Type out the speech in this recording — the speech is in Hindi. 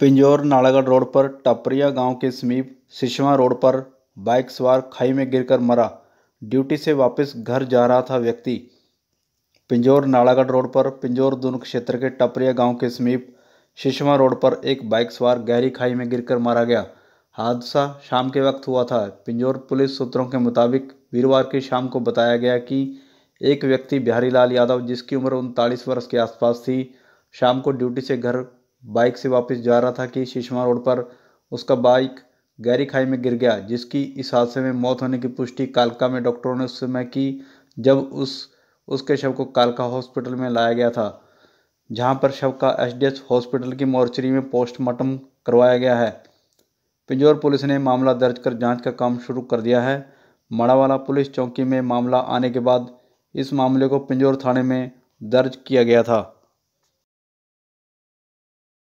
पिंजौर नालागढ़ रोड पर टपरिया गांव के समीप सिशवा रोड पर बाइक सवार खाई में गिरकर मरा ड्यूटी से वापस घर जा रहा था व्यक्ति पिंजौर नालागढ़ रोड पर पिंजौर दुर्ग क्षेत्र के टपरिया गांव के समीप सिशवा रोड पर एक बाइक सवार गहरी खाई में गिरकर मारा गया हादसा शाम के वक्त हुआ था पिंजौर पुलिस सूत्रों के मुताबिक वीरवार की शाम को बताया गया कि एक व्यक्ति बिहारी लाल यादव जिसकी उम्र उनतालीस वर्ष के आसपास थी शाम को ड्यूटी से घर बाइक से वापस जा रहा था कि शिशमा रोड पर उसका बाइक गहरी खाई में गिर गया जिसकी इस हादसे में मौत होने की पुष्टि कालका में डॉक्टरों ने उस समय की जब उस उसके शव को कालका हॉस्पिटल में लाया गया था जहां पर शव का एसडीएच हॉस्पिटल की मोर्चरी में पोस्टमार्टम करवाया गया है पिंजौर पुलिस ने मामला दर्ज कर जांच का काम शुरू कर दिया है मड़ावाला पुलिस चौकी में मामला आने के बाद इस मामले को पिंजौर थाने में दर्ज किया गया था